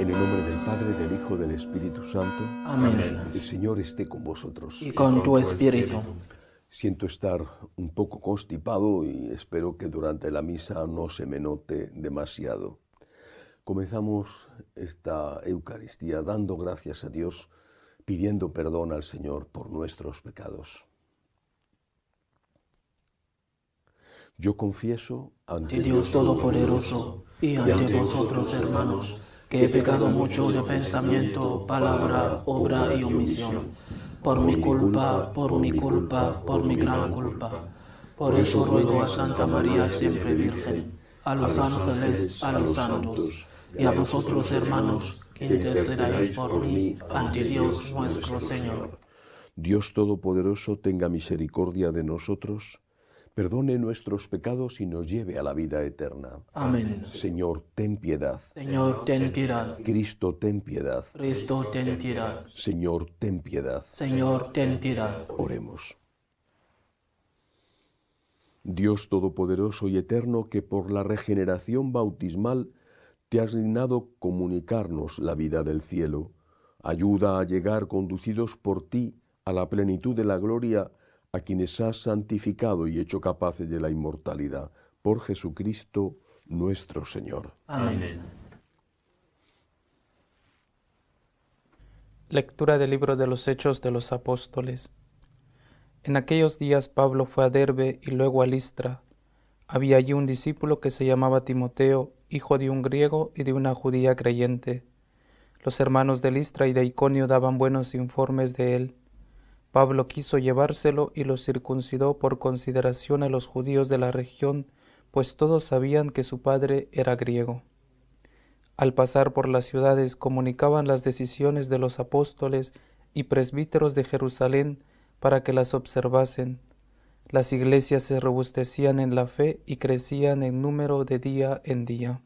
En el nombre del Padre, del Hijo, y del Espíritu Santo. Amén. El Señor esté con vosotros. Y con, tu espíritu. Siento estar un poco constipado y espero que durante la misa no se me note demasiado. Comenzamos esta Eucaristía dando gracias a Dios, pidiendo perdón al Señor por nuestros pecados. Yo confieso ante Dios, Dios Todopoderoso y ante vosotros, hermanos que he pecado mucho de pensamiento, palabra, obra y omisión. Por mi culpa, por mi culpa, por mi gran culpa. Por eso ruego a Santa María siempre Virgen, a los ángeles, a los santos, y a vosotros hermanos, que intercedáis por mí ante Dios nuestro Señor. Dios Todopoderoso tenga misericordia de nosotros perdone nuestros pecados y nos lleve a la vida eterna. Amén. Señor, ten piedad. Señor, ten piedad. Cristo, ten piedad. Cristo, ten piedad. Señor, ten piedad. Señor, ten piedad. Oremos. Dios Todopoderoso y Eterno, que por la regeneración bautismal te has dignado comunicarnos la vida del cielo, ayuda a llegar conducidos por ti a la plenitud de la gloria a quienes has santificado y hecho capaces de la inmortalidad, por Jesucristo nuestro Señor. Amén. Lectura del libro de los Hechos de los Apóstoles. En aquellos días Pablo fue a Derbe y luego a Listra. Había allí un discípulo que se llamaba Timoteo, hijo de un griego y de una judía creyente. Los hermanos de Listra y de Iconio daban buenos informes de él Pablo quiso llevárselo y lo circuncidó por consideración a los judíos de la región, pues todos sabían que su padre era griego. Al pasar por las ciudades comunicaban las decisiones de los apóstoles y presbíteros de Jerusalén para que las observasen. Las iglesias se robustecían en la fe y crecían en número de día en día.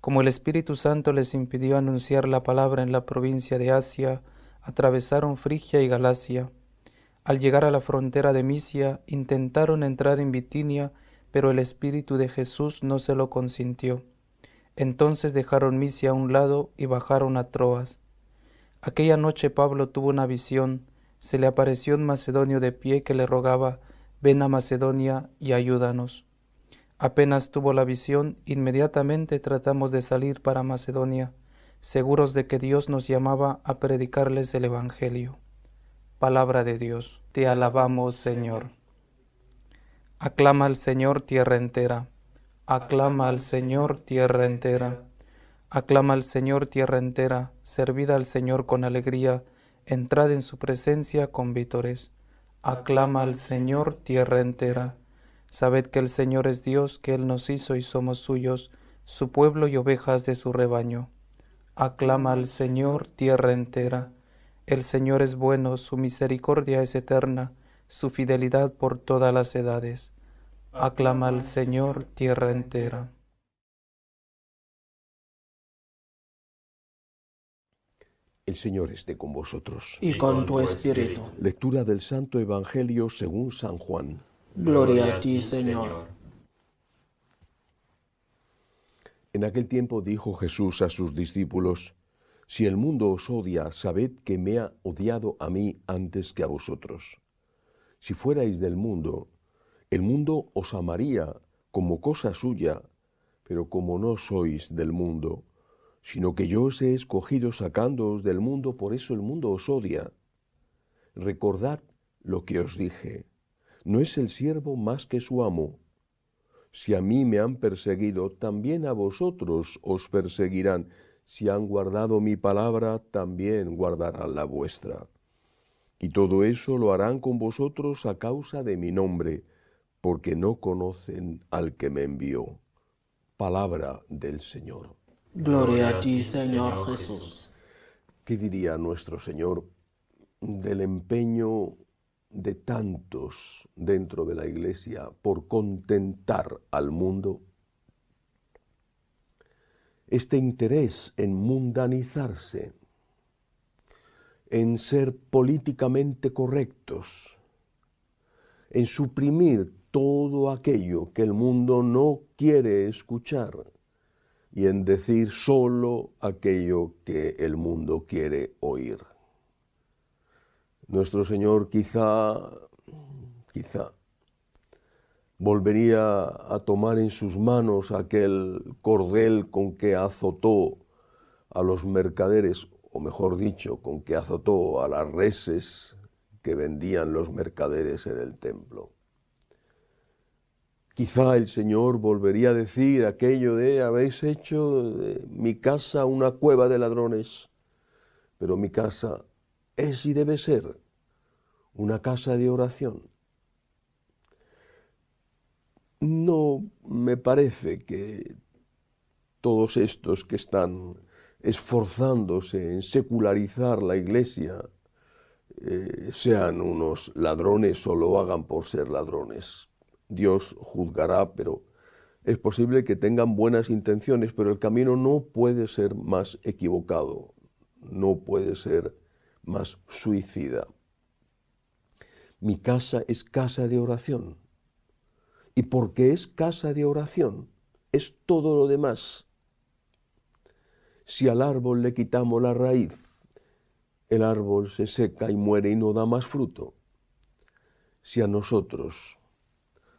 Como el Espíritu Santo les impidió anunciar la palabra en la provincia de Asia, atravesaron Frigia y Galacia. Al llegar a la frontera de Misia, intentaron entrar en Bitinia, pero el Espíritu de Jesús no se lo consintió. Entonces dejaron Misia a un lado y bajaron a Troas. Aquella noche Pablo tuvo una visión. Se le apareció un macedonio de pie que le rogaba, Ven a Macedonia y ayúdanos. Apenas tuvo la visión, inmediatamente tratamos de salir para Macedonia, seguros de que Dios nos llamaba a predicarles el Evangelio. Palabra de Dios, te alabamos Señor. Aclama al Señor tierra entera, aclama al Señor tierra entera, aclama al Señor tierra entera, servida al Señor con alegría, entrad en su presencia con vítores. Aclama al Señor tierra entera. Sabed que el Señor es Dios, que Él nos hizo y somos suyos, su pueblo y ovejas de su rebaño. Aclama al Señor tierra entera. El Señor es bueno, su misericordia es eterna, su fidelidad por todas las edades. Aclama al Señor tierra entera. El Señor esté con vosotros. Y con tu espíritu. Lectura del Santo Evangelio según San Juan. Gloria a ti, Señor. En aquel tiempo dijo Jesús a sus discípulos, Si el mundo os odia, sabed que me ha odiado a mí antes que a vosotros. Si fuerais del mundo, el mundo os amaría como cosa suya, pero como no sois del mundo, sino que yo os he escogido sacándoos del mundo, por eso el mundo os odia. Recordad lo que os dije, no es el siervo más que su amo, si a mí me han perseguido, también a vosotros os perseguirán. Si han guardado mi palabra, también guardarán la vuestra. Y todo eso lo harán con vosotros a causa de mi nombre, porque no conocen al que me envió. Palabra del Señor. Gloria a ti, Señor Jesús. ¿Qué diría nuestro Señor del empeño de tantos dentro de la iglesia por contentar al mundo, este interés en mundanizarse, en ser políticamente correctos, en suprimir todo aquello que el mundo no quiere escuchar y en decir solo aquello que el mundo quiere oír nuestro Señor quizá, quizá, volvería a tomar en sus manos aquel cordel con que azotó a los mercaderes, o mejor dicho, con que azotó a las reses que vendían los mercaderes en el templo. Quizá el Señor volvería a decir aquello de habéis hecho de mi casa una cueva de ladrones, pero mi casa es y debe ser una casa de oración. No me parece que todos estos que están esforzándose en secularizar la iglesia eh, sean unos ladrones o lo hagan por ser ladrones. Dios juzgará, pero es posible que tengan buenas intenciones, pero el camino no puede ser más equivocado, no puede ser más suicida. Mi casa es casa de oración. Y porque es casa de oración, es todo lo demás. Si al árbol le quitamos la raíz, el árbol se seca y muere y no da más fruto. Si a nosotros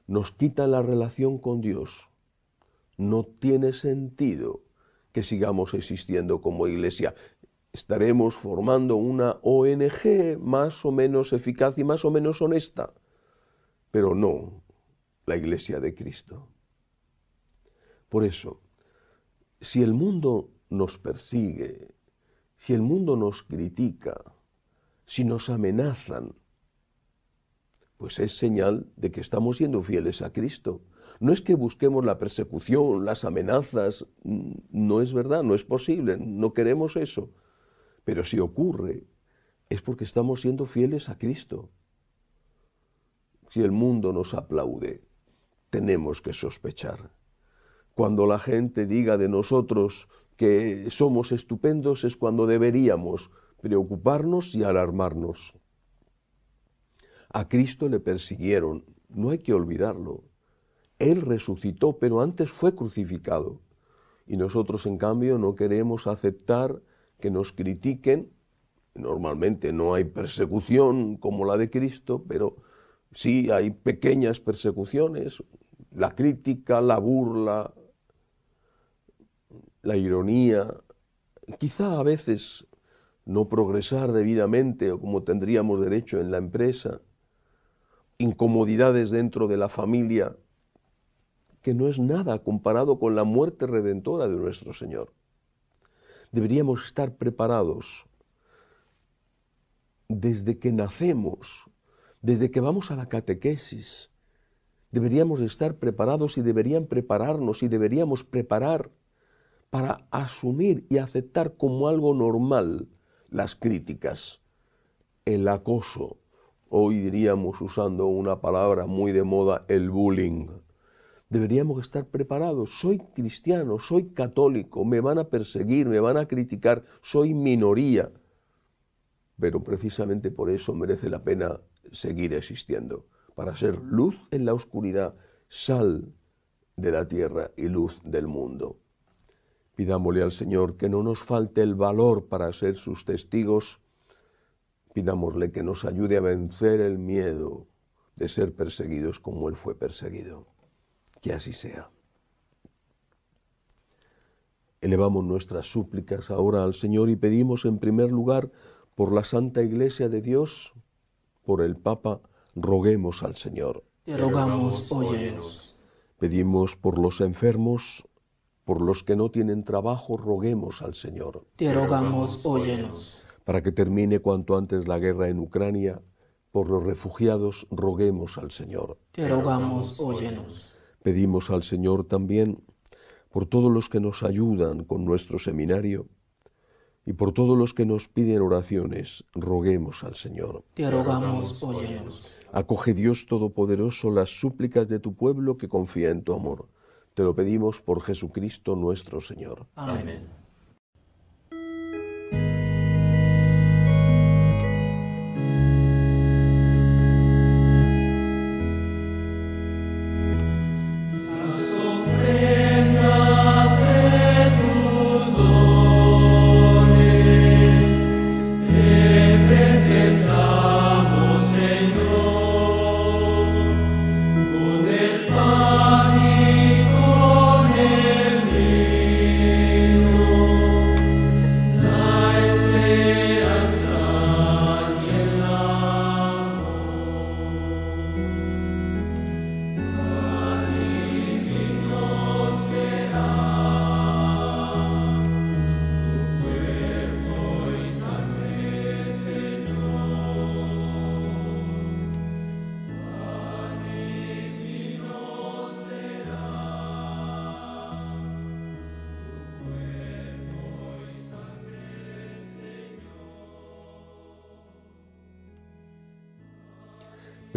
nos quita la relación con Dios, no tiene sentido que sigamos existiendo como iglesia estaremos formando una ONG más o menos eficaz y más o menos honesta, pero no la Iglesia de Cristo. Por eso, si el mundo nos persigue, si el mundo nos critica, si nos amenazan, pues es señal de que estamos siendo fieles a Cristo. No es que busquemos la persecución, las amenazas, no es verdad, no es posible, no queremos eso pero si ocurre, es porque estamos siendo fieles a Cristo. Si el mundo nos aplaude, tenemos que sospechar. Cuando la gente diga de nosotros que somos estupendos es cuando deberíamos preocuparnos y alarmarnos. A Cristo le persiguieron, no hay que olvidarlo. Él resucitó, pero antes fue crucificado. Y nosotros, en cambio, no queremos aceptar que nos critiquen. Normalmente no hay persecución como la de Cristo, pero sí hay pequeñas persecuciones, la crítica, la burla, la ironía, quizá a veces no progresar debidamente o como tendríamos derecho en la empresa, incomodidades dentro de la familia, que no es nada comparado con la muerte redentora de nuestro Señor deberíamos estar preparados desde que nacemos, desde que vamos a la catequesis. Deberíamos estar preparados y deberían prepararnos y deberíamos preparar para asumir y aceptar como algo normal las críticas, el acoso, hoy diríamos usando una palabra muy de moda, el bullying deberíamos estar preparados. Soy cristiano, soy católico, me van a perseguir, me van a criticar, soy minoría. Pero precisamente por eso merece la pena seguir existiendo, para ser luz en la oscuridad, sal de la tierra y luz del mundo. Pidámosle al Señor que no nos falte el valor para ser sus testigos. Pidámosle que nos ayude a vencer el miedo de ser perseguidos como Él fue perseguido. Que así sea. Elevamos nuestras súplicas ahora al Señor y pedimos en primer lugar por la Santa Iglesia de Dios, por el Papa, roguemos al Señor. Te rogamos, óyenos. Pedimos por los enfermos, por los que no tienen trabajo, roguemos al Señor. Te rogamos, óyenos. Para que termine cuanto antes la guerra en Ucrania, por los refugiados, roguemos al Señor. Te rogamos, óyenos Pedimos al Señor también por todos los que nos ayudan con nuestro seminario y por todos los que nos piden oraciones, roguemos al Señor. Te rogamos, oyemos. Acoge Dios Todopoderoso las súplicas de tu pueblo que confía en tu amor. Te lo pedimos por Jesucristo nuestro Señor. Amén.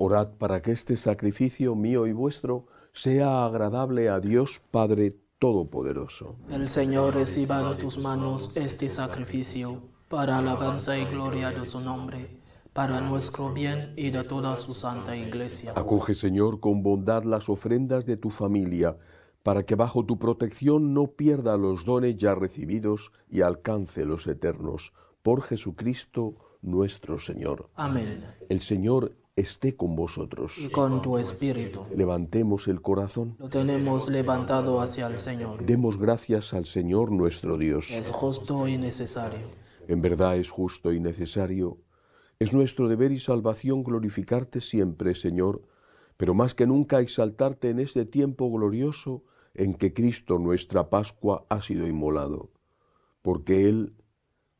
Orad para que este sacrificio mío y vuestro sea agradable a Dios Padre Todopoderoso. El Señor reciba de tus manos este sacrificio para alabanza y gloria de su nombre, para nuestro bien y de toda su santa iglesia. Acoge, Señor, con bondad las ofrendas de tu familia, para que bajo tu protección no pierda los dones ya recibidos y alcance los eternos. Por Jesucristo nuestro Señor. Amén. El Señor esté con vosotros. Y con tu espíritu. Levantemos el corazón. Lo tenemos levantado hacia el Señor. Demos gracias al Señor nuestro Dios. Es justo y necesario. En verdad es justo y necesario. Es nuestro deber y salvación glorificarte siempre, Señor, pero más que nunca exaltarte en este tiempo glorioso en que Cristo nuestra Pascua ha sido inmolado, porque Él,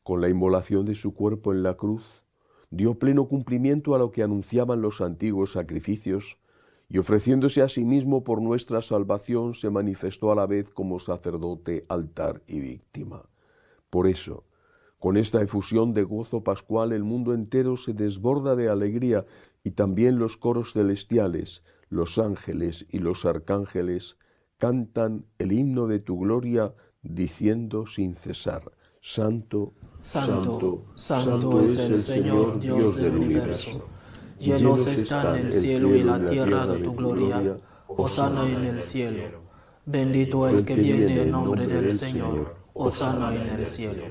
con la inmolación de su cuerpo en la cruz, dio pleno cumplimiento a lo que anunciaban los antiguos sacrificios, y ofreciéndose a sí mismo por nuestra salvación, se manifestó a la vez como sacerdote, altar y víctima. Por eso, con esta efusión de gozo pascual el mundo entero se desborda de alegría y también los coros celestiales, los ángeles y los arcángeles cantan el himno de tu gloria diciendo sin cesar, Santo, santo, santo es el Señor Dios del universo. Llenos están el cielo y la tierra de tu gloria. Osana en el cielo. Bendito el que viene en nombre del Señor. Osana en el cielo.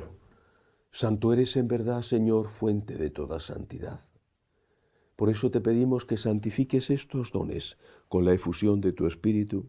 Santo eres en verdad, Señor, fuente de toda santidad. Por eso te pedimos que santifiques estos dones con la efusión de tu Espíritu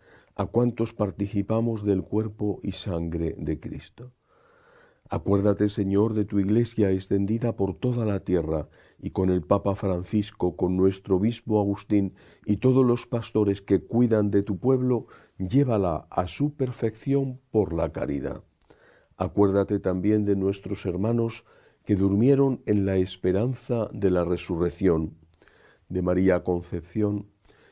a cuantos participamos del cuerpo y sangre de Cristo. Acuérdate, Señor, de tu iglesia extendida por toda la tierra y con el Papa Francisco, con nuestro obispo Agustín y todos los pastores que cuidan de tu pueblo, llévala a su perfección por la caridad. Acuérdate también de nuestros hermanos que durmieron en la esperanza de la resurrección, de María Concepción,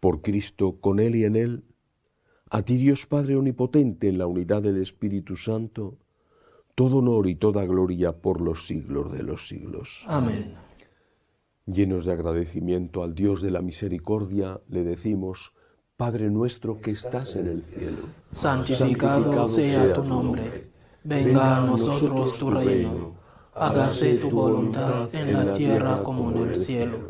Por Cristo, con Él y en Él, a ti Dios Padre Omnipotente en la unidad del Espíritu Santo, todo honor y toda gloria por los siglos de los siglos. Amén. Llenos de agradecimiento al Dios de la misericordia, le decimos, Padre nuestro que estás en el cielo, santificado, santificado sea tu nombre, venga a nosotros tu reino, hágase tu voluntad en la tierra como en el cielo.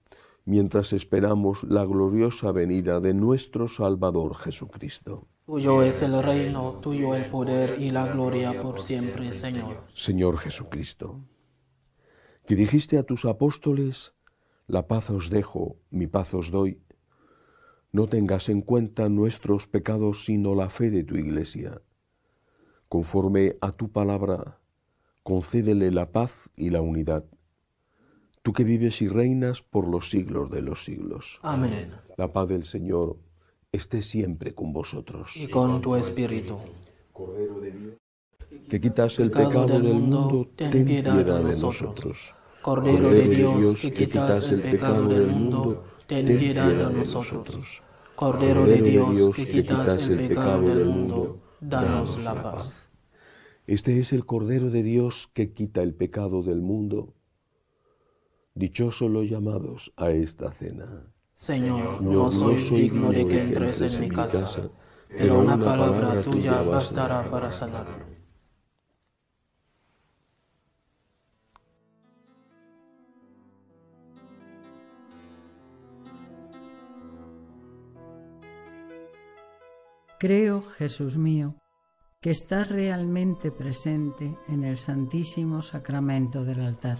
mientras esperamos la gloriosa venida de nuestro Salvador Jesucristo. Tuyo es el reino, tuyo el poder y la gloria por siempre, Señor. Señor Jesucristo, que dijiste a tus apóstoles, la paz os dejo, mi paz os doy, no tengas en cuenta nuestros pecados sino la fe de tu iglesia. Conforme a tu palabra, concédele la paz y la unidad tú que vives y reinas por los siglos de los siglos. Amén. La paz del Señor esté siempre con vosotros. Y con tu espíritu. Cordero de Dios. Que quitas el pecado, del mundo, ten piedad de nosotros. Cordero, de Dios, que quitas el pecado del mundo, ten piedad de nosotros. Cordero de Dios, que quitas el pecado del mundo, danos la paz. Este es el Cordero de Dios que quita el pecado del mundo. Dichosos los llamados a esta cena. Señor, no, soy digno de que entres en mi casa, pero una palabra tuya bastará para sanarme. Creo, Jesús mío, que estás realmente presente en el Santísimo Sacramento del altar.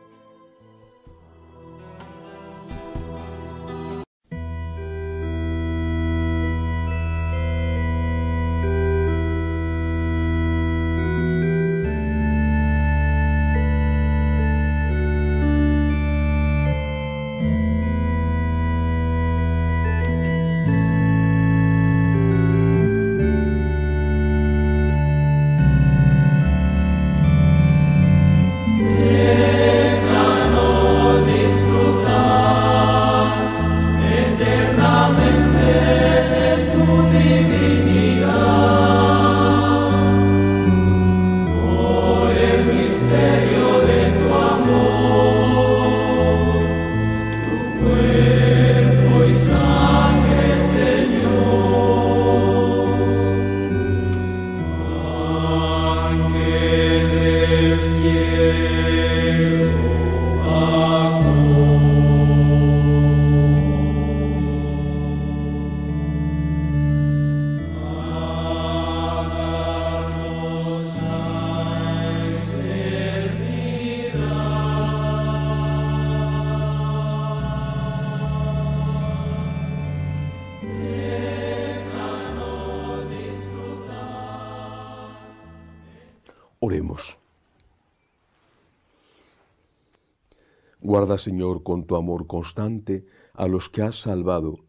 Guarda, Señor, con tu amor constante a los que has salvado,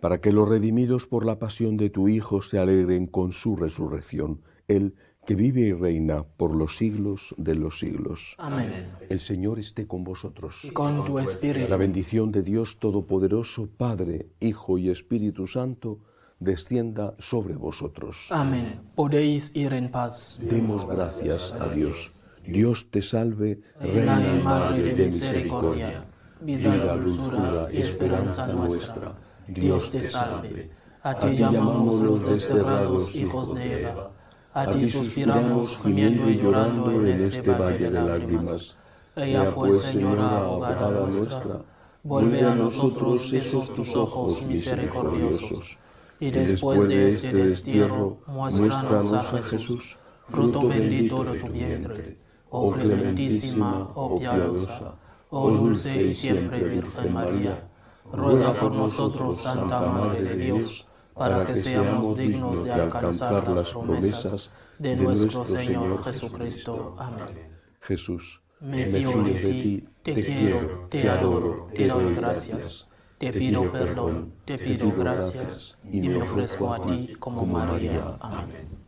para que los redimidos por la pasión de tu Hijo se alegren con su resurrección, Él que vive y reina por los siglos de los siglos. Amén. El Señor esté con vosotros. con tu espíritu. La bendición de Dios Todopoderoso, Padre, Hijo y Espíritu Santo, descienda sobre vosotros. Amén. Podéis ir en paz. Demos gracias a Dios. Dios te salve, Reina Madre de Misericordia, vida, dulzura y esperanza nuestra. Dios te salve. A ti llamamos los desterrados hijos de Eva. A ti suspiramos gimiendo y llorando en este, este valle de lágrimas. Ella pues, pues, Señora, abogada nuestra, vuelve a nosotros esos tus ojos misericordiosos y después de este, este destierro, muéstranos a Jesús, fruto bendito de tu vientre. Oh, oh clementísima, oh, oh piadosa, oh, oh dulce y siempre Virgen María, ruega por nosotros, Santa Madre de Dios, para que seamos dignos de alcanzar las promesas de nuestro Señor Jesucristo. Amén. Jesús, me fío de ti, te quiero, te adoro, te doy gracias te pido perdón, te pido gracias y me ofrezco a ti como María. Amén.